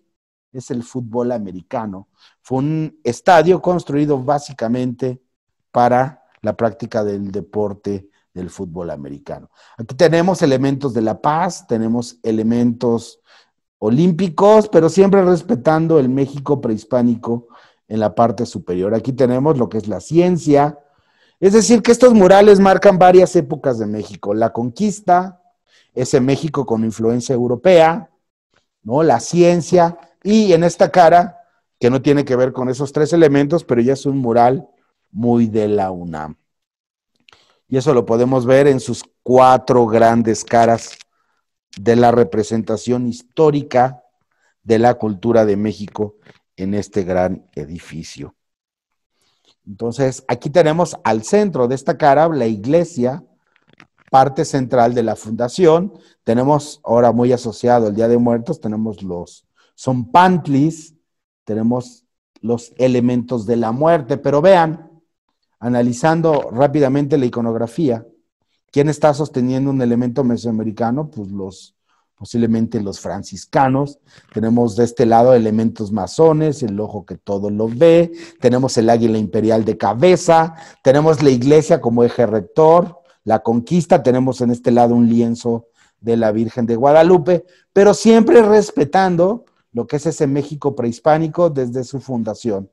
es el fútbol americano. Fue un estadio construido básicamente para la práctica del deporte del fútbol americano. Aquí tenemos elementos de la paz, tenemos elementos olímpicos, pero siempre respetando el México prehispánico en la parte superior. Aquí tenemos lo que es la ciencia. Es decir, que estos murales marcan varias épocas de México. La conquista, ese México con influencia europea, ¿no? La ciencia, y en esta cara, que no tiene que ver con esos tres elementos, pero ya es un mural muy de la UNAM. Y eso lo podemos ver en sus cuatro grandes caras de la representación histórica de la cultura de México en este gran edificio. Entonces, aquí tenemos al centro de esta cara la iglesia, parte central de la fundación. Tenemos ahora muy asociado el Día de Muertos, tenemos los son pantlis, tenemos los elementos de la muerte, pero vean, analizando rápidamente la iconografía, ¿quién está sosteniendo un elemento mesoamericano? Pues los posiblemente los franciscanos, tenemos de este lado elementos masones, el ojo que todo lo ve, tenemos el águila imperial de cabeza, tenemos la iglesia como eje rector, la conquista, tenemos en este lado un lienzo de la Virgen de Guadalupe, pero siempre respetando lo que es ese México prehispánico desde su fundación.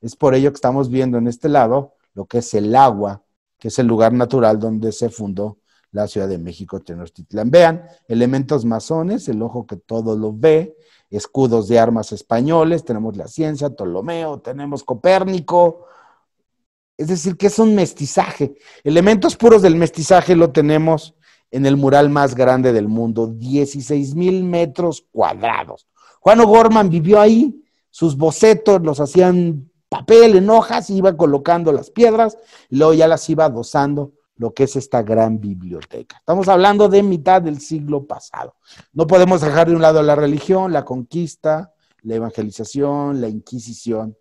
Es por ello que estamos viendo en este lado lo que es el agua, que es el lugar natural donde se fundó la Ciudad de México, Tenochtitlan. Vean, elementos masones, el ojo que todo lo ve, escudos de armas españoles, tenemos la ciencia, Ptolomeo, tenemos Copérnico, es decir, que es un mestizaje. Elementos puros del mestizaje lo tenemos en el mural más grande del mundo, 16 mil metros cuadrados. Juan O'Gorman vivió ahí, sus bocetos los hacían papel en hojas, iba colocando las piedras, y luego ya las iba adosando lo que es esta gran biblioteca. Estamos hablando de mitad del siglo pasado. No podemos dejar de un lado la religión, la conquista, la evangelización, la inquisición.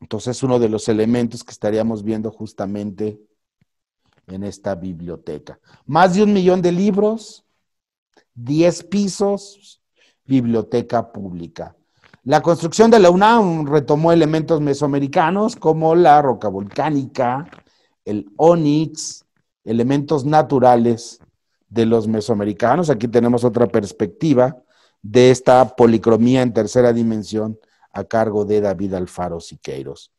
Entonces, uno de los elementos que estaríamos viendo justamente en esta biblioteca. Más de un millón de libros, 10 pisos, biblioteca pública. La construcción de la UNAM retomó elementos mesoamericanos como la roca volcánica, el onix, elementos naturales de los mesoamericanos. Aquí tenemos otra perspectiva de esta policromía en tercera dimensión a cargo de David Alfaro Siqueiros.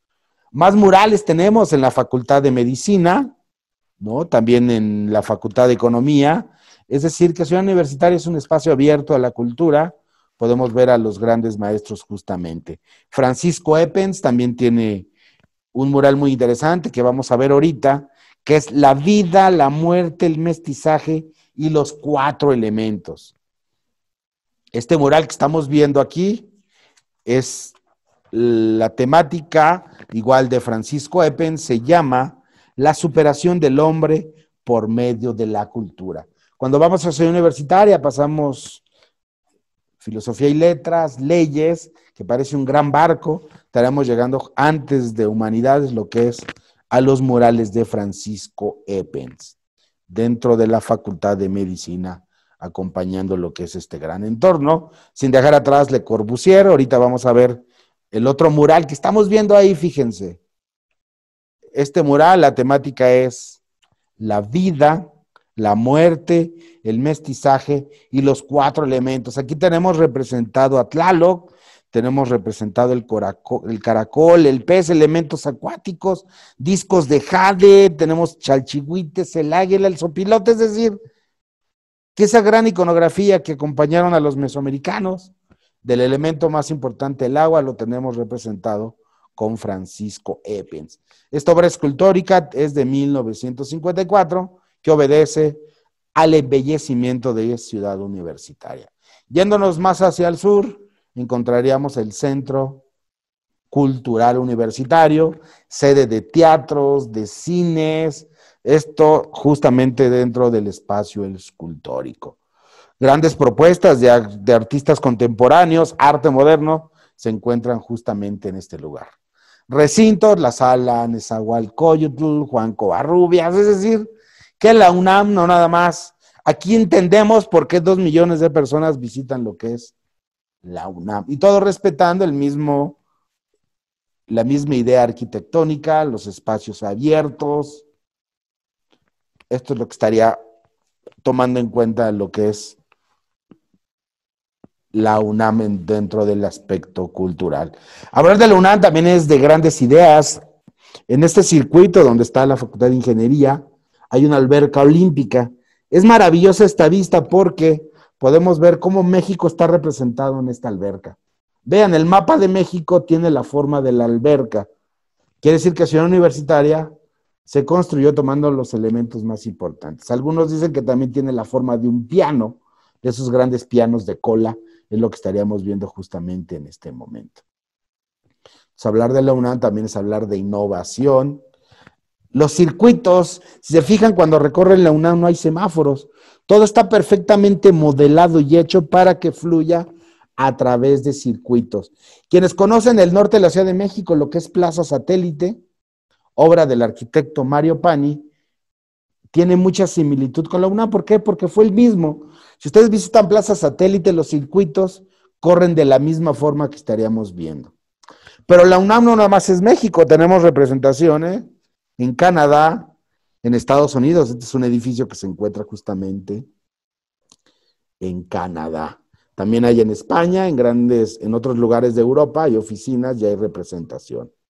Más murales tenemos en la Facultad de Medicina, ¿no? También en la Facultad de Economía, es decir, que Ciudad Universitaria es un espacio abierto a la cultura. Podemos ver a los grandes maestros justamente. Francisco Eppens también tiene un mural muy interesante que vamos a ver ahorita, que es la vida, la muerte, el mestizaje y los cuatro elementos. Este mural que estamos viendo aquí es la temática igual de Francisco Eppens. se llama La superación del hombre por medio de la cultura. Cuando vamos a ser Universitaria pasamos filosofía y letras, leyes, que parece un gran barco, estaremos llegando antes de humanidades, lo que es a los murales de Francisco Eppens, dentro de la Facultad de Medicina, acompañando lo que es este gran entorno, sin dejar atrás Le Corbusier, ahorita vamos a ver el otro mural que estamos viendo ahí, fíjense. Este mural, la temática es la vida la muerte, el mestizaje y los cuatro elementos. Aquí tenemos representado a Tlaloc, tenemos representado el, el caracol, el pez, elementos acuáticos, discos de jade, tenemos chalchihuites, el águila, el sopilote, es decir, que esa gran iconografía que acompañaron a los mesoamericanos del elemento más importante, el agua, lo tenemos representado con Francisco Epens. Esta obra escultórica es de 1954 que obedece al embellecimiento de Ciudad Universitaria. Yéndonos más hacia el sur, encontraríamos el Centro Cultural Universitario, sede de teatros, de cines, esto justamente dentro del espacio escultórico. Grandes propuestas de, artistas contemporáneos, arte moderno, se encuentran justamente en este lugar. Recintos, la sala Nezahualcóyotl, Juan Covarrubias, es decir, que la UNAM no nada más. Aquí entendemos por qué dos millones de personas visitan lo que es la UNAM. Y todo respetando el mismo, la misma idea arquitectónica, los espacios abiertos. Esto es lo que estaría tomando en cuenta lo que es la UNAM dentro del aspecto cultural. Hablar de la UNAM también es de grandes ideas. En este circuito donde está la Facultad de Ingeniería, hay una alberca olímpica. Es maravillosa esta vista porque podemos ver cómo México está representado en esta alberca. Vean, el mapa de México tiene la forma de la alberca. Quiere decir que Ciudad Universitaria se construyó tomando los elementos más importantes. Algunos dicen que también tiene la forma de un piano, de esos grandes pianos de cola, es lo que estaríamos viendo justamente en este momento. Pues hablar de la UNAM también es hablar de innovación, los circuitos, si se fijan, cuando recorren la UNAM no hay semáforos. Todo está perfectamente modelado y hecho para que fluya a través de circuitos. Quienes conocen el norte de la Ciudad de México, lo que es Plaza Satélite, obra del arquitecto Mario Pani, tiene mucha similitud con la UNAM. ¿Por qué? Porque fue el mismo. Si ustedes visitan Plaza Satélite, los circuitos corren de la misma forma que estaríamos viendo. Pero la UNAM no nada más es México, tenemos representación, ¿eh? en Canadá, en Estados Unidos. Este es un edificio que se encuentra justamente en Canadá. También hay en España, en grandes, en otros lugares de Europa hay oficinas y hay representación.